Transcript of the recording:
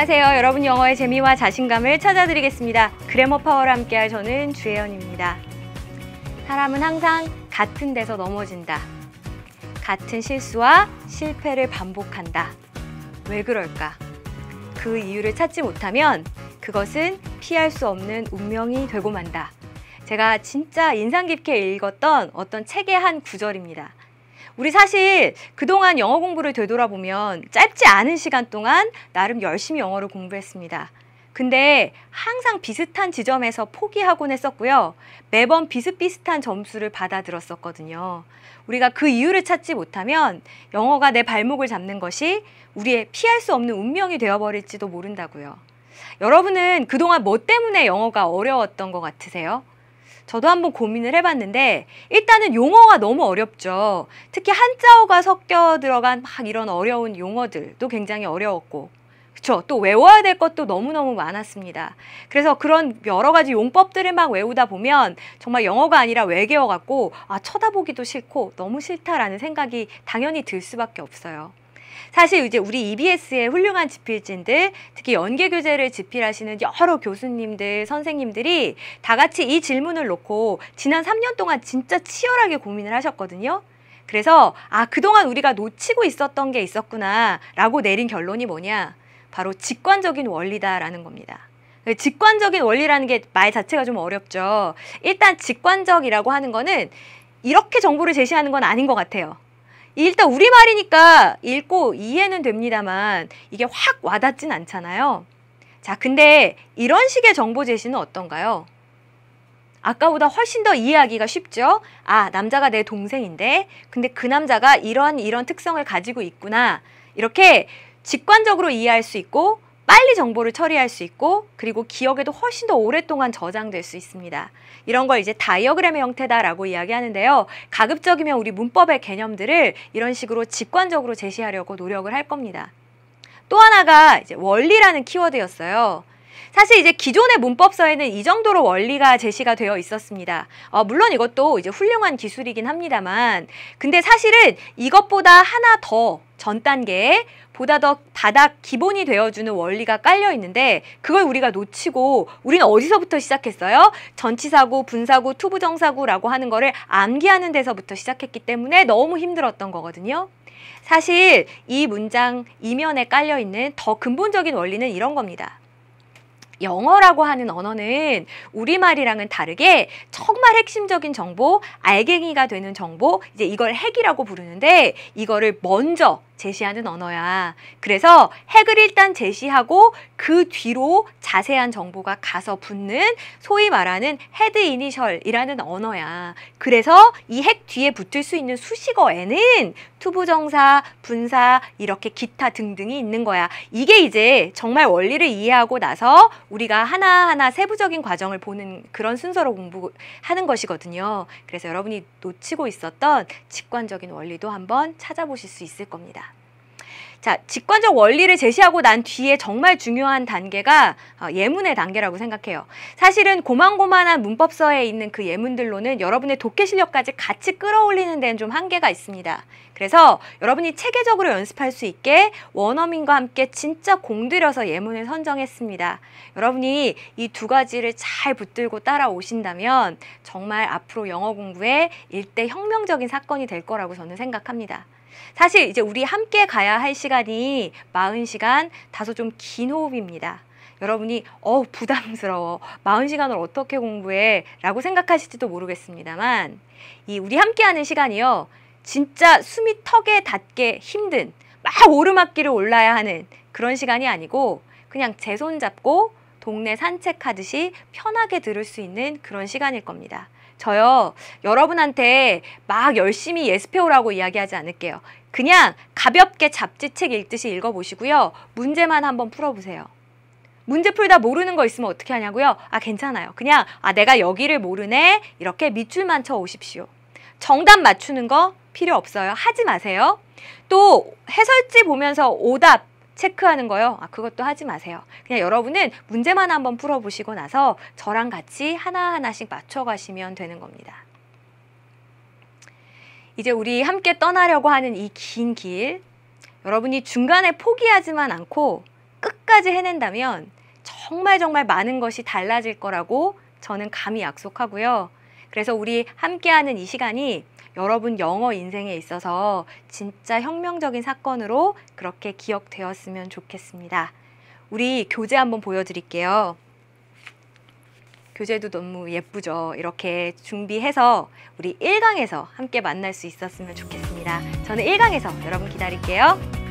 안녕하세요. 여러분 영어의 재미와 자신감을 찾아드리겠습니다. 그래머 파워와 함께할 저는 주혜연입니다. 사람은 항상 같은 데서 넘어진다. 같은 실수와 실패를 반복한다. 왜 그럴까? 그 이유를 찾지 못하면 그것은 피할 수 없는 운명이 되고 만다. 제가 진짜 인상 깊게 읽었던 어떤 책의 한 구절입니다. 우리 사실 그동안 영어 공부를 되돌아보면 짧지 않은 시간 동안 나름 열심히 영어를 공부했습니다. 근데 항상 비슷한 지점에서 포기하곤 했었고요. 매번 비슷비슷한 점수를 받아들었었거든요. 우리가 그 이유를 찾지 못하면 영어가 내 발목을 잡는 것이 우리의 피할 수 없는 운명이 되어버릴지도 모른다고요. 여러분은 그동안 뭐 때문에 영어가 어려웠던 것 같으세요? 저도 한번 고민을 해봤는데 일단은 용어가 너무 어렵죠. 특히 한자어가 섞여 들어간 막 이런 어려운 용어들도 굉장히 어려웠고 그렇죠. 또 외워야 될 것도 너무너무 많았습니다. 그래서 그런 여러 가지 용법들을 막 외우다 보면 정말 영어가 아니라 외계어 같고 아 쳐다보기도 싫고 너무 싫다라는 생각이 당연히 들 수밖에 없어요. 사실 이제 우리 EBS의 훌륭한 집필진들, 특히 연계 교재를 집필하시는 여러 교수님들, 선생님들이 다 같이 이 질문을 놓고 지난 3년 동안 진짜 치열하게 고민을 하셨거든요. 그래서 아, 그동안 우리가 놓치고 있었던 게 있었구나라고 내린 결론이 뭐냐? 바로 직관적인 원리다라는 겁니다. 직관적인 원리라는 게 말 자체가 좀 어렵죠. 일단 직관적이라고 하는 거는 이렇게 정보를 제시하는 건 아닌 것 같아요. 일단 우리말이니까 읽고 이해는 됩니다만 이게 확 와닿진 않잖아요. 자, 근데 이런 식의 정보 제시는 어떤가요? 아까보다 훨씬 더 이해하기가 쉽죠? 아, 남자가 내 동생인데, 근데 그 남자가 이런 이런 특성을 가지고 있구나. 이렇게 직관적으로 이해할 수 있고, 빨리 정보를 처리할 수 있고 그리고 기억에도 훨씬 더 오랫동안 저장될 수 있습니다. 이런 걸 이제 다이어그램의 형태다라고 이야기하는데요. 가급적이면 우리 문법의 개념들을 이런 식으로 직관적으로 제시하려고 노력을 할 겁니다. 또 하나가 이제 원리라는 키워드였어요. 사실 이제 기존의 문법서에는 이 정도로 원리가 제시가 되어 있었습니다. 어, 물론 이것도 이제 훌륭한 기술이긴 합니다만 근데 사실은 이것보다 하나 더 전 단계에 보다 더 바닥 기본이 되어주는 원리가 깔려 있는데 그걸 우리가 놓치고 우리는 어디서부터 시작했어요? 전치사고, 분사고, 투부정사고라고 하는 거를 암기하는 데서부터 시작했기 때문에 너무 힘들었던 거거든요. 사실 이 문장 이면에 깔려 있는 더 근본적인 원리는 이런 겁니다. 영어라고 하는 언어는 우리말이랑은 다르게 정말 핵심적인 정보, 알갱이가 되는 정보, 이제 이걸 핵이라고 부르는데 이거를 먼저 제시하는 언어야. 그래서 핵을 일단 제시하고 그 뒤로 자세한 정보가 가서 붙는 소위 말하는 헤드 이니셜이라는 언어야. 그래서 이 핵 뒤에 붙을 수 있는 수식어에는 투부정사, 분사 이렇게 기타 등등이 있는 거야. 이게 이제 정말 원리를 이해하고 나서 우리가 하나하나 세부적인 과정을 보는 그런 순서로 공부하는 것이거든요. 그래서 여러분이 놓치고 있었던 직관적인 원리도 한번 찾아보실 수 있을 겁니다. 자, 직관적 원리를 제시하고 난 뒤에 정말 중요한 단계가 어, 예문의 단계라고 생각해요. 사실은 고만고만한 문법서에 있는 그 예문들로는 여러분의 독해 실력까지 같이 끌어올리는 데는 좀 한계가 있습니다. 그래서 여러분이 체계적으로 연습할 수 있게 원어민과 함께 진짜 공들여서 예문을 선정했습니다. 여러분이 이 두 가지를 잘 붙들고 따라오신다면 정말 앞으로 영어 공부에 일대 혁명적인 사건이 될 거라고 저는 생각합니다. 사실 이제 우리 함께 가야 할 시간이 40시간 다소 좀 긴 호흡입니다. 여러분이 어 부담스러워 40시간을 어떻게 공부해 라고 생각하실지도 모르겠습니다만 이 우리 함께하는 시간이요 진짜 숨이 턱에 닿게 힘든 막 오르막길을 올라야 하는 그런 시간이 아니고 그냥 제 손 잡고 동네 산책하듯이 편하게 들을 수 있는 그런 시간일 겁니다. 저요 여러분한테 막 열심히 예습해오라고 이야기하지 않을게요. 그냥 가볍게 잡지책 읽듯이 읽어보시고요. 문제만 한번 풀어보세요. 문제 풀다 모르는 거 있으면 어떻게 하냐고요? 아 괜찮아요. 그냥 아 내가 여기를 모르네 이렇게 밑줄만 쳐 오십시오. 정답 맞추는 거 필요 없어요. 하지 마세요. 또 해설지 보면서 오답 체크하는 거요. 아, 그것도 하지 마세요. 그냥 여러분은 문제만 한번 풀어보시고 나서 저랑 같이 하나하나씩 맞춰가시면 되는 겁니다. 이제 우리 함께 떠나려고 하는 이 긴 길, 여러분이 중간에 포기하지만 않고 끝까지 해낸다면 정말 정말 많은 것이 달라질 거라고 저는 감히 약속하고요. 그래서 우리 함께하는 이 시간이 여러분 영어 인생에 있어서 진짜 혁명적인 사건으로 그렇게 기억되었으면 좋겠습니다. 우리 교재 한번 보여드릴게요. 교재도 너무 예쁘죠. 이렇게 준비해서 우리 1강에서 함께 만날 수 있었으면 좋겠습니다. 저는 1강에서 여러분 기다릴게요.